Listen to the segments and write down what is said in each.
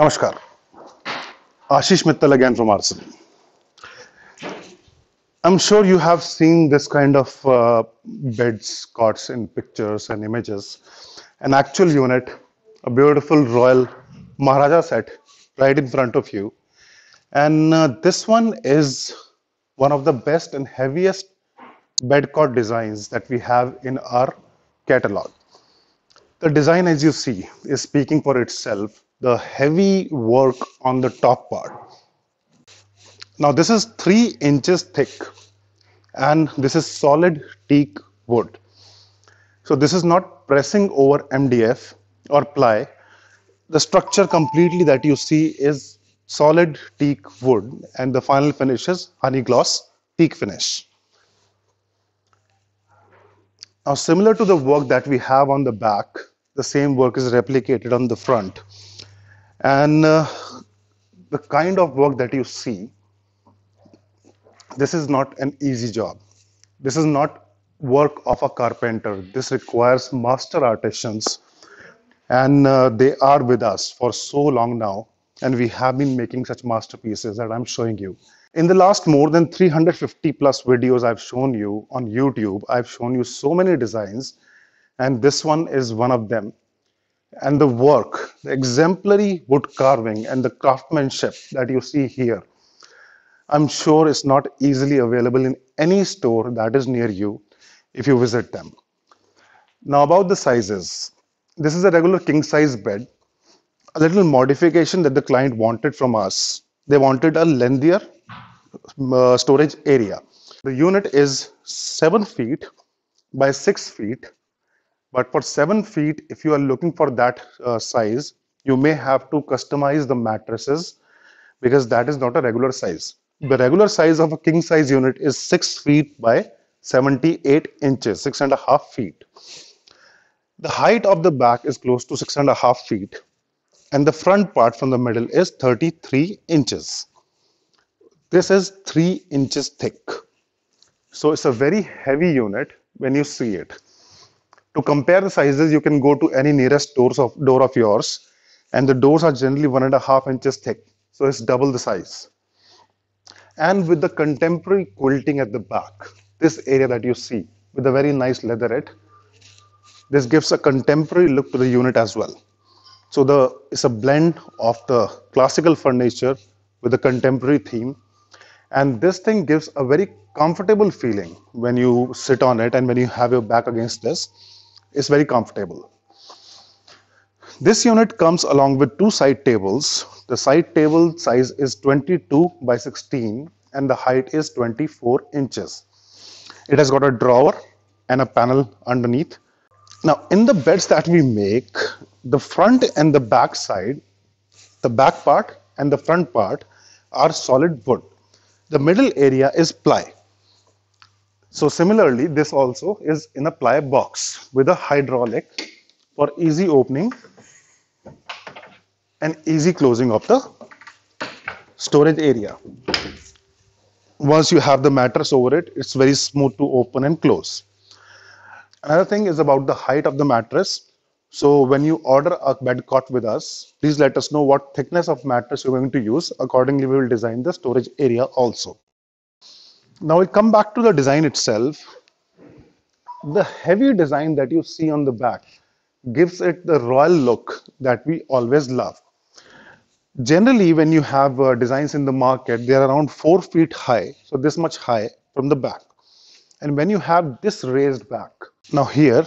नमस्कार Ashish Mittal again from Arsenal. I'm sure you have seen this kind of uh, beds, cots in pictures and images. An actual unit, a beautiful royal Maharaja set right in front of you. And uh, this one is one of the best and heaviest bed cot designs that we have in our catalog. The design, as you see, is speaking for itself the heavy work on the top part. Now this is three inches thick and this is solid teak wood. So this is not pressing over MDF or ply. The structure completely that you see is solid teak wood and the final finish is honey gloss teak finish. Now similar to the work that we have on the back, the same work is replicated on the front and uh, the kind of work that you see this is not an easy job this is not work of a carpenter this requires master artisans and uh, they are with us for so long now and we have been making such masterpieces that i'm showing you in the last more than 350 plus videos i've shown you on youtube i've shown you so many designs and this one is one of them and the work, the exemplary wood carving and the craftsmanship that you see here, I'm sure is not easily available in any store that is near you if you visit them. Now about the sizes. This is a regular king size bed. A little modification that the client wanted from us. They wanted a lengthier uh, storage area. The unit is 7 feet by 6 feet but for 7 feet, if you are looking for that uh, size, you may have to customize the mattresses because that is not a regular size. The hmm. regular size of a king size unit is 6 feet by 78 inches, six and a half feet. The height of the back is close to six and a half feet, and the front part from the middle is 33 inches. This is three inches thick. So it's a very heavy unit when you see it. To compare the sizes, you can go to any nearest doors of, door of yours and the doors are generally one and a half inches thick. So it's double the size. And with the contemporary quilting at the back, this area that you see with a very nice leatherette, this gives a contemporary look to the unit as well. So the it's a blend of the classical furniture with a contemporary theme. And this thing gives a very comfortable feeling when you sit on it and when you have your back against this is very comfortable. This unit comes along with two side tables. The side table size is 22 by 16 and the height is 24 inches. It has got a drawer and a panel underneath. Now in the beds that we make, the front and the back side, the back part and the front part are solid wood. The middle area is ply. So similarly, this also is in a ply box with a hydraulic for easy opening and easy closing of the storage area. Once you have the mattress over it, it's very smooth to open and close. Another thing is about the height of the mattress. So when you order a bed cot with us, please let us know what thickness of mattress you're going to use. Accordingly, we will design the storage area also. Now we come back to the design itself. The heavy design that you see on the back gives it the royal look that we always love. Generally, when you have uh, designs in the market, they are around four feet high, so this much high from the back. And when you have this raised back, now here,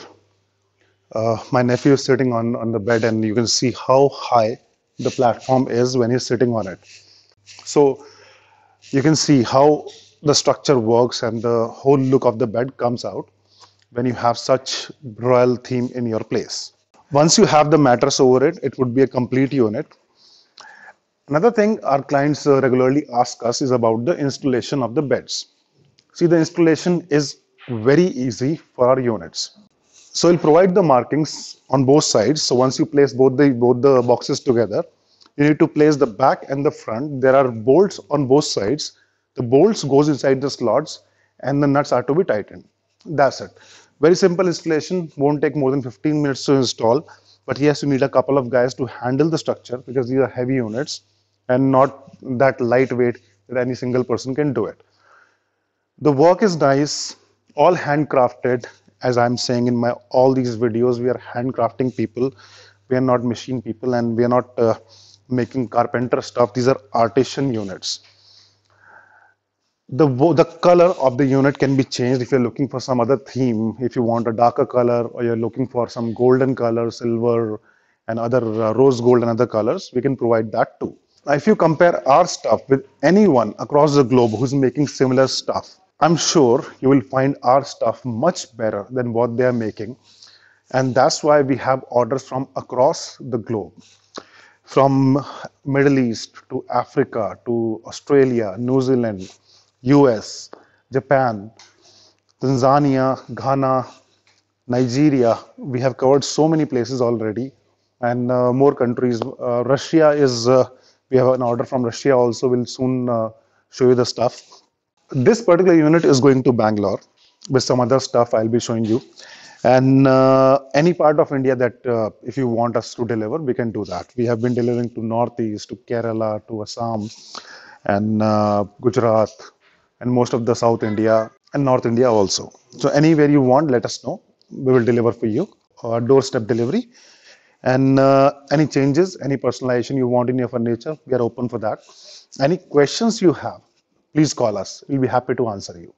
uh, my nephew is sitting on, on the bed and you can see how high the platform is when he's sitting on it. So you can see how the structure works and the whole look of the bed comes out when you have such royal theme in your place. Once you have the mattress over it, it would be a complete unit. Another thing our clients uh, regularly ask us is about the installation of the beds. See, the installation is very easy for our units. So we'll provide the markings on both sides. So once you place both the both the boxes together, you need to place the back and the front. There are bolts on both sides the bolts goes inside the slots and the nuts are to be tightened. That's it. Very simple installation, won't take more than 15 minutes to install. But yes, you need a couple of guys to handle the structure because these are heavy units and not that lightweight that any single person can do it. The work is nice, all handcrafted. As I'm saying in my all these videos, we are handcrafting people. We are not machine people and we are not uh, making carpenter stuff. These are artisan units the the color of the unit can be changed if you're looking for some other theme if you want a darker color or you're looking for some golden color silver and other uh, rose gold and other colors we can provide that too now, if you compare our stuff with anyone across the globe who's making similar stuff i'm sure you will find our stuff much better than what they are making and that's why we have orders from across the globe from middle east to africa to australia new zealand US, Japan, Tanzania, Ghana, Nigeria. We have covered so many places already and uh, more countries. Uh, Russia is, uh, we have an order from Russia also, we'll soon uh, show you the stuff. This particular unit is going to Bangalore with some other stuff I'll be showing you. And uh, any part of India that uh, if you want us to deliver, we can do that. We have been delivering to Northeast, to Kerala, to Assam, and Gujarat, and most of the South India and North India also. So anywhere you want, let us know. We will deliver for you. Uh, doorstep delivery. And uh, any changes, any personalization you want in your furniture, we are open for that. Any questions you have, please call us. We'll be happy to answer you.